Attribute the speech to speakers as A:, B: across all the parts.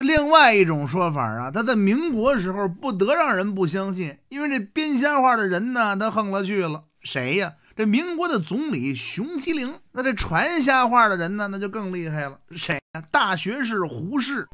A: 另外一种说法啊，他在民国时候不得让人不相信，因为这编瞎话的人呢，他横了去了。谁呀？这民国的总理熊希龄。那这传瞎话的人呢，那就更厉害了。谁呀？大学士胡适。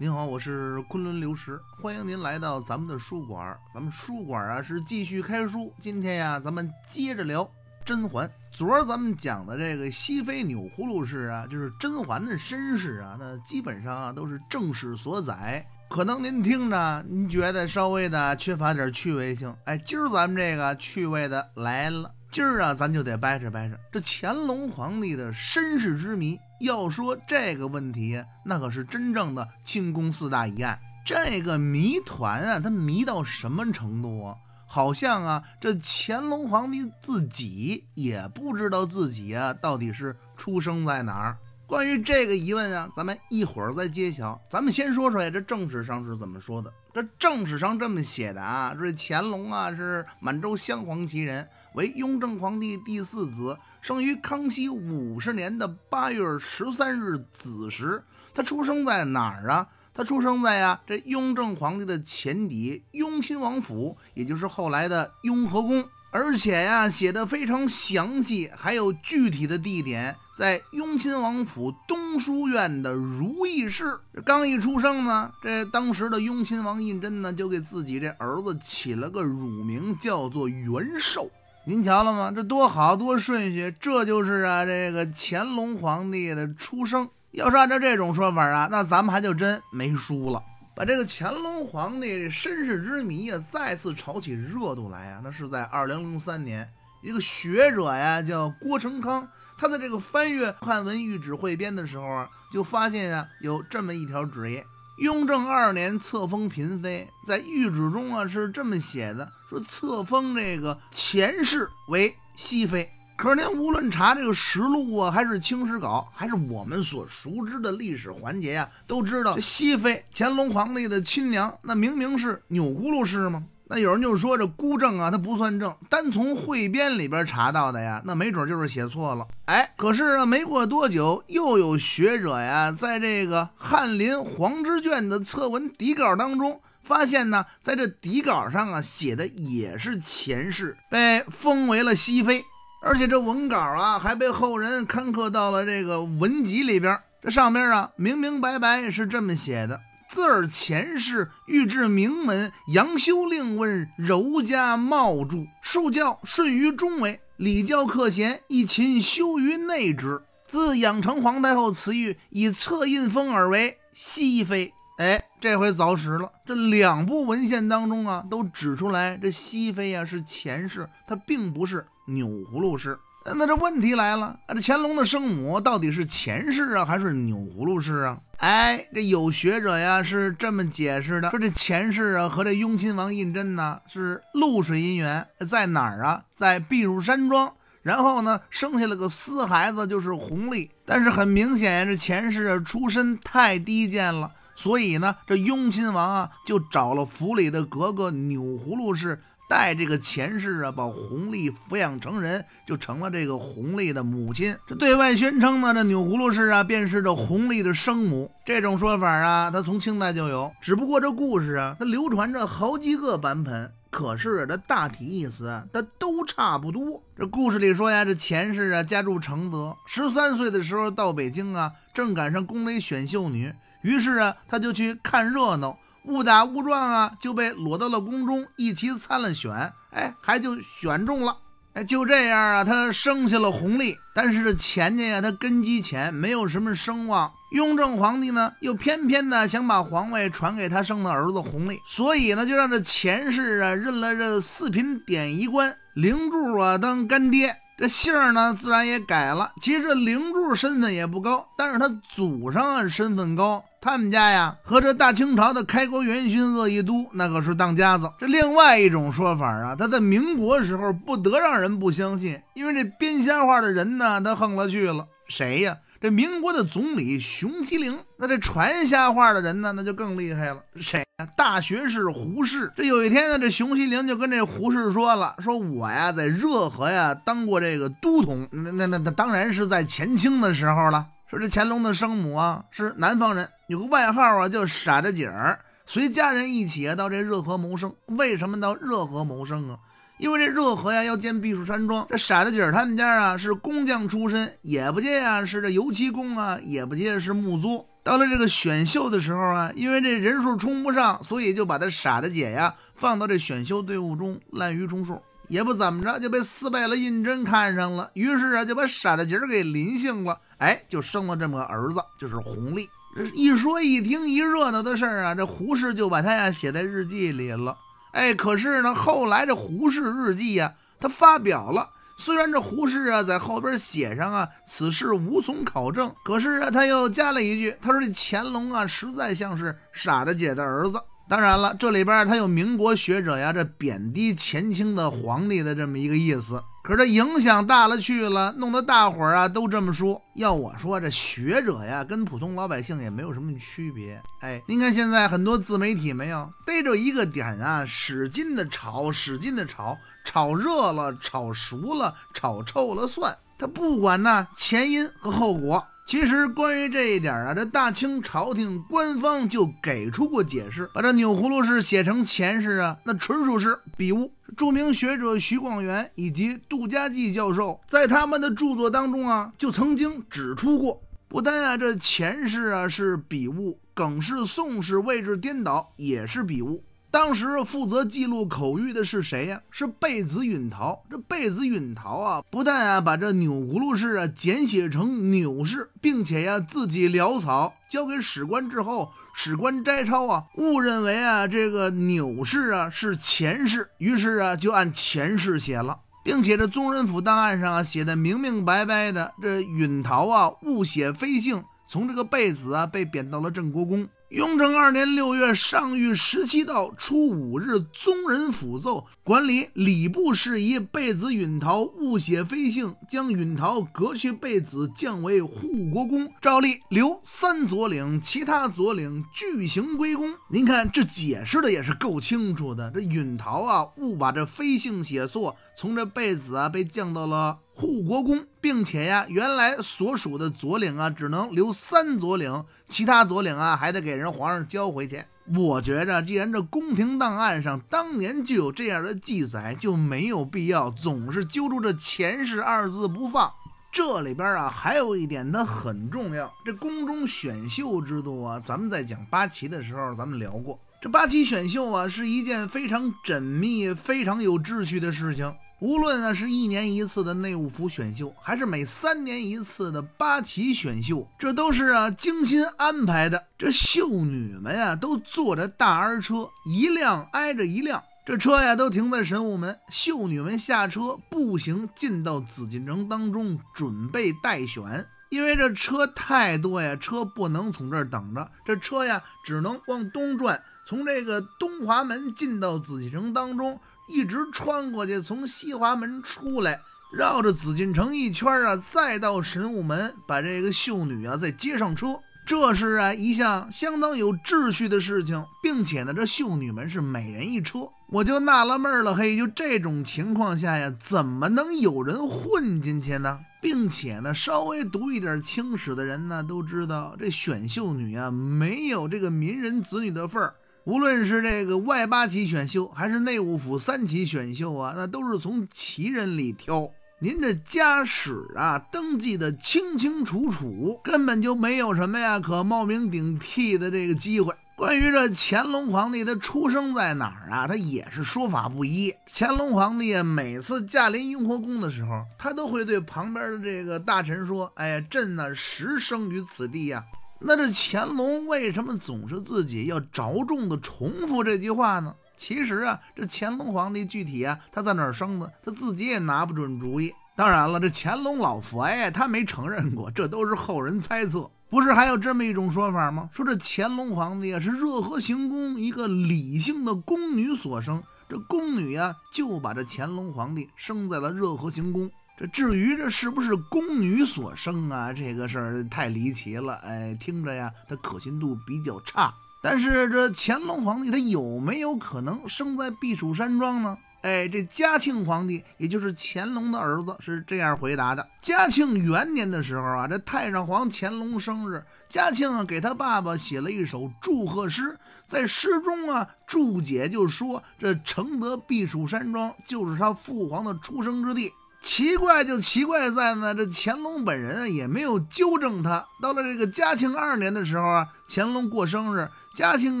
A: 您好，我是昆仑刘石，欢迎您来到咱们的书馆。咱们书馆啊，是继续开书。今天呀，咱们接着聊甄嬛。昨儿咱们讲的这个西妃钮祜禄氏啊，就是甄嬛的身世啊，那基本上啊都是正史所载。可能您听着，您觉得稍微的缺乏点趣味性。哎，今儿咱们这个趣味的来了。今儿啊，咱就得掰扯掰扯这乾隆皇帝的身世之谜。要说这个问题，那可是真正的清宫四大疑案。这个谜团啊，它迷到什么程度啊？好像啊，这乾隆皇帝自己也不知道自己啊到底是出生在哪儿。关于这个疑问啊，咱们一会儿再揭晓。咱们先说说呀，这正史上是怎么说的？这正史上这么写的啊，说乾隆啊是满洲镶黄旗人，为雍正皇帝第四子，生于康熙五十年的八月十三日子时。他出生在哪儿啊？他出生在呀，这雍正皇帝的前邸雍亲王府，也就是后来的雍和宫。而且呀，写的非常详细，还有具体的地点，在雍亲王府东书院的如意室。刚一出生呢，这当时的雍亲王胤禛呢，就给自己这儿子起了个乳名，叫做元寿。您瞧了吗？这多好，多顺序。这就是啊，这个乾隆皇帝的出生。要是按照这种说法啊，那咱们还就真没输了。把这个乾隆皇帝身世之谜啊，再次炒起热度来啊，那是在二零零三年，一个学者呀，叫郭成康，他的这个翻阅汉文御旨汇编的时候啊，就发现啊，有这么一条旨意：雍正二年册封嫔妃，在御旨中啊是这么写的，说册封这个前氏为熹妃。可是您无论查这个实录啊，还是清史稿，还是我们所熟知的历史环节呀，都知道熹妃乾隆皇帝的亲娘那明明是钮祜禄氏吗？那有人就说这孤证啊，它不算证，单从汇编里边查到的呀，那没准就是写错了。哎，可是啊，没过多久，又有学者呀，在这个翰林黄之卷的侧文底稿当中发现呢，在这底稿上啊写的也是前世被封为了熹妃。而且这文稿啊，还被后人刊刻到了这个文集里边。这上面啊，明明白白是这么写的：字儿前世欲至名门，杨修令问柔家茂著，受教顺于中为，礼教克贤，一勤修于内之。自养成皇太后慈谕，以册印封而为熹妃。哎。这回凿实了，这两部文献当中啊，都指出来这熹妃啊是前氏，她并不是钮祜禄氏。那这问题来了这乾隆的生母到底是前氏啊，还是钮祜禄氏啊？哎，这有学者呀是这么解释的，说这前氏啊和这雍亲王胤禛呢是露水姻缘，在哪儿啊？在避暑山庄。然后呢生下了个私孩子，就是弘历。但是很明显呀，这前氏啊出身太低贱了。所以呢，这雍亲王啊，就找了府里的格格钮祜禄氏，带这个钱氏啊，把弘历抚养成人，就成了这个弘历的母亲。这对外宣称呢，这钮祜禄氏啊，便是这弘历的生母。这种说法啊，他从清代就有，只不过这故事啊，它流传着好几个版本。可是这大体意思，它都差不多。这故事里说呀，这钱氏啊，家住承德，十三岁的时候到北京啊，正赶上宫里选秀女。于是啊，他就去看热闹，误打误撞啊，就被裸到了宫中，一起参了选，哎，还就选中了，哎，就这样啊，他生下了弘历。但是钱家呀，他根基浅，没有什么声望。雍正皇帝呢，又偏偏的想把皇位传给他生的儿子弘历，所以呢，就让这钱氏啊认了这四品典仪官灵柱啊当干爹。这姓儿呢，自然也改了。其实灵柱身份也不高，但是他祖上啊身份高，他们家呀和这大清朝的开国元勋鄂一都那可是当家子。这另外一种说法啊，他在民国时候不得让人不相信，因为这编瞎话的人呢，他横了去了，谁呀？这民国的总理熊希龄，那这传瞎话的人呢，那就更厉害了。谁呀？大学士胡适。这有一天呢，这熊希龄就跟这胡适说了：“说我呀，在热河呀当过这个都统，那那那当然是在前清的时候了。说这乾隆的生母啊是南方人，有个外号啊叫傻大姐儿，随家人一起到这热河谋生。为什么到热河谋生啊？”因为这热河呀要建避暑山庄，这傻大姐儿他们家啊是工匠出身，也不见啊是这油漆工啊，也不见是木作。到了这个选秀的时候啊，因为这人数充不上，所以就把他傻大姐呀放到这选秀队伍中滥竽充数，也不怎么着就被四贝勒胤禛看上了，于是啊就把傻大姐给临幸了，哎，就生了这么个儿子，就是弘历。一说一听一热闹的事儿啊，这胡适就把他呀写在日记里了。哎，可是呢，后来这胡适日记呀，他发表了。虽然这胡适啊，在后边写上啊，此事无从考证。可是啊，他又加了一句，他说这乾隆啊，实在像是傻大姐的儿子。当然了，这里边他有民国学者呀，这贬低前清的皇帝的这么一个意思。可这影响大了去了，弄得大伙儿啊都这么说。要我说，这学者呀，跟普通老百姓也没有什么区别。哎，您看现在很多自媒体没有逮着一个点啊，使劲的炒，使劲的炒，炒热了，炒熟了，炒臭了算。他不管那前因和后果。其实关于这一点啊，这大清朝廷官方就给出过解释，把这钮祜禄氏写成前世啊，那纯属是笔误。著名学者徐广元以及杜家骥教授在他们的著作当中啊，就曾经指出过，不单啊这前世啊是笔误，耿氏、宋氏位置颠倒也是笔误。当时负责记录口谕的是谁呀？是贝子允陶。这贝子允陶啊，不但啊把这钮轱禄氏啊简写成钮氏，并且呀自己潦草交给史官之后，史官摘抄啊误认为啊这个钮氏啊是前世，于是啊就按前世写了，并且这宗人府档案上啊写的明明白白的，这允陶啊误写非姓，从这个贝子啊被贬到了镇国公。雍正二年六月上谕十七道初五日，宗人辅奏管理礼部事宜，贝子允陶误写飞信，将允陶革去贝子，降为护国公。照例留三佐领，其他佐领俱行归公。您看这解释的也是够清楚的。这允陶啊，误把这飞信写错，从这贝子啊被降到了。护国公，并且呀，原来所属的左领啊，只能留三左领，其他左领啊，还得给人皇上交回去。我觉着，既然这宫廷档案上当年就有这样的记载，就没有必要总是揪住这前世二字不放。这里边啊，还有一点它很重要，这宫中选秀制度啊，咱们在讲八旗的时候，咱们聊过，这八旗选秀啊，是一件非常缜密、非常有秩序的事情。无论呢是一年一次的内务府选秀，还是每三年一次的八旗选秀，这都是啊精心安排的。这秀女们呀都坐着大 R 车，一辆挨着一辆，这车呀都停在神武门。秀女们下车步行进到紫禁城当中准备待选，因为这车太多呀，车不能从这儿等着，这车呀只能往东转，从这个东华门进到紫禁城当中。一直穿过去，从西华门出来，绕着紫禁城一圈啊，再到神武门，把这个秀女啊再接上车。这是啊，一项相当有秩序的事情，并且呢，这秀女们是每人一车。我就纳了闷了，嘿，就这种情况下呀，怎么能有人混进去呢？并且呢，稍微读一点清史的人呢，都知道这选秀女啊，没有这个名人子女的份儿。无论是这个外八旗选秀，还是内务府三旗选秀啊，那都是从旗人里挑。您这家史啊，登记的清清楚楚，根本就没有什么呀可冒名顶替的这个机会。关于这乾隆皇帝，他出生在哪儿啊？他也是说法不一。乾隆皇帝每次驾临雍和宫的时候，他都会对旁边的这个大臣说：“哎呀，朕呢，实生于此地呀。”那这乾隆为什么总是自己要着重的重复这句话呢？其实啊，这乾隆皇帝具体啊他在哪儿生的，他自己也拿不准主意。当然了，这乾隆老佛爷他没承认过，这都是后人猜测。不是还有这么一种说法吗？说这乾隆皇帝啊是热河行宫一个李姓的宫女所生。这宫女呀，就把这乾隆皇帝生在了热河行宫。这至于这是不是宫女所生啊？这个事儿太离奇了，哎，听着呀，它可信度比较差。但是这乾隆皇帝他有没有可能生在避暑山庄呢？哎，这嘉庆皇帝，也就是乾隆的儿子，是这样回答的：嘉庆元年的时候啊，这太上皇乾隆生日，嘉庆啊给他爸爸写了一首祝贺诗，在诗中啊注解就说，这承德避暑山庄就是他父皇的出生之地。奇怪就奇怪在呢，这乾隆本人啊也没有纠正他。到了这个嘉庆二年的时候啊，乾隆过生日，嘉庆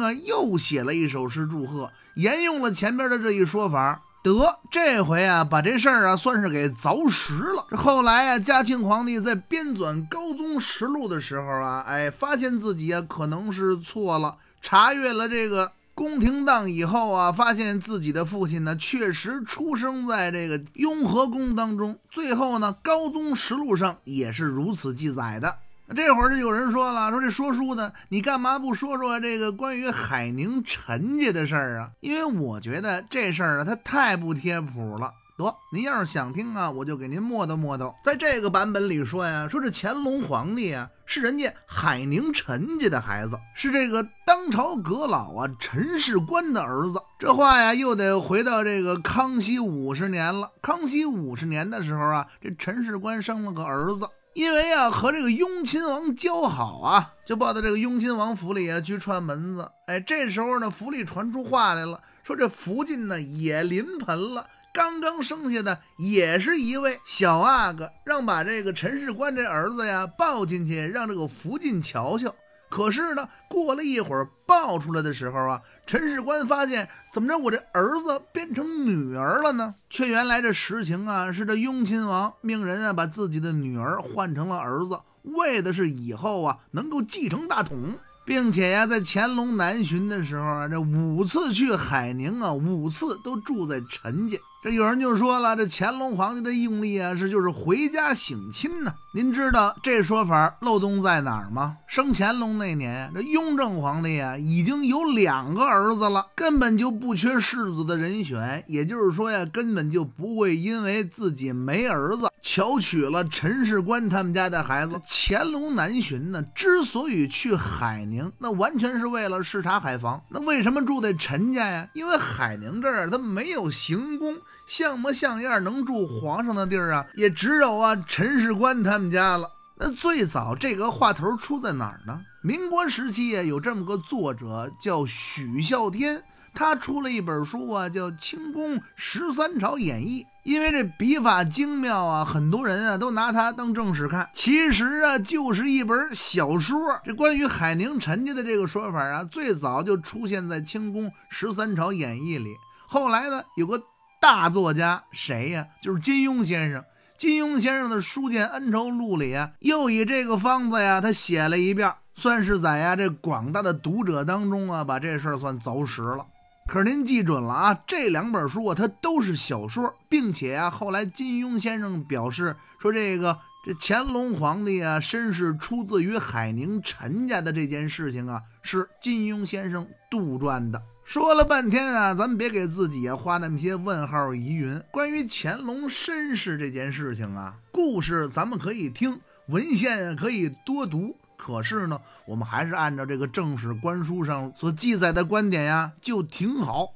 A: 啊又写了一首诗祝贺，沿用了前边的这一说法。得，这回啊把这事儿啊算是给凿实了。这后来啊，嘉庆皇帝在编纂《高宗实录》的时候啊，哎，发现自己啊可能是错了，查阅了这个。宫廷档以后啊，发现自己的父亲呢，确实出生在这个雍和宫当中。最后呢，《高宗实录》上也是如此记载的。这会儿就有人说了，说这说书的，你干嘛不说说这个关于海宁陈家的事儿啊？因为我觉得这事儿啊，它太不贴谱了。得，您要是想听啊，我就给您磨叨磨叨。在这个版本里说呀，说这乾隆皇帝啊，是人家海宁陈家的孩子，是这个当朝阁老啊陈世倌的儿子。这话呀，又得回到这个康熙五十年了。康熙五十年的时候啊，这陈世倌生了个儿子，因为啊和这个雍亲王交好啊，就抱到这个雍亲王府里啊去串门子。哎，这时候呢，府里传出话来了，说这福晋呢也临盆了。刚刚生下的也是一位小阿哥，让把这个陈世官这儿子呀抱进去，让这个福晋瞧瞧。可是呢，过了一会儿抱出来的时候啊，陈世官发现怎么着，我这儿子变成女儿了呢？却原来这实情啊，是这雍亲王命人啊把自己的女儿换成了儿子，为的是以后啊能够继承大统，并且呀，在乾隆南巡的时候啊，这五次去海宁啊，五次都住在陈家。这有人就说了，这乾隆皇帝的用力啊，是就是回家省亲呢。您知道这说法漏洞在哪儿吗？生乾隆那年，这雍正皇帝啊已经有两个儿子了，根本就不缺世子的人选。也就是说呀，根本就不会因为自己没儿子，巧娶了陈世倌他们家的孩子。乾隆南巡呢，之所以去海宁，那完全是为了视察海防。那为什么住在陈家呀？因为海宁这儿他没有行宫。像模像样能住皇上的地儿啊，也只有啊陈世倌他们家了。那最早这个话头出在哪儿呢？民国时期啊，有这么个作者叫许啸天，他出了一本书啊，叫《清宫十三朝演义》。因为这笔法精妙啊，很多人啊都拿它当正史看，其实啊就是一本小说。这关于海宁陈家的这个说法啊，最早就出现在《清宫十三朝演义》里。后来呢，有个。大作家谁呀？就是金庸先生。金庸先生的《书剑恩仇录》里啊，又以这个方子呀，他写了一遍，算是在呀这广大的读者当中啊，把这事儿算凿实了。可是您记准了啊，这两本书啊，它都是小说，并且啊，后来金庸先生表示说，这个这乾隆皇帝啊，身世出自于海宁陈家的这件事情啊，是金庸先生杜撰的。说了半天啊，咱们别给自己画那么些问号疑云。关于乾隆身世这件事情啊，故事咱们可以听，文献可以多读。可是呢，我们还是按照这个正史官书上所记载的观点呀，就挺好。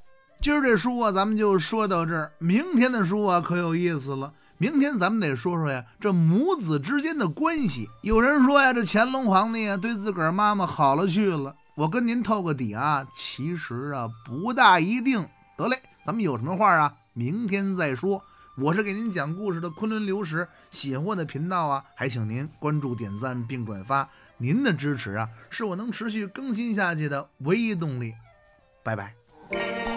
A: 今儿这书啊，咱们就说到这儿。明天的书啊，可有意思了。明天咱们得说说呀，这母子之间的关系。有人说呀，这乾隆皇帝啊，对自个儿妈妈好了去了。我跟您透个底啊，其实啊不大一定得嘞，咱们有什么话啊，明天再说。我是给您讲故事的昆仑流石喜我的频道啊，还请您关注、点赞并转发，您的支持啊是我能持续更新下去的唯一动力。拜拜。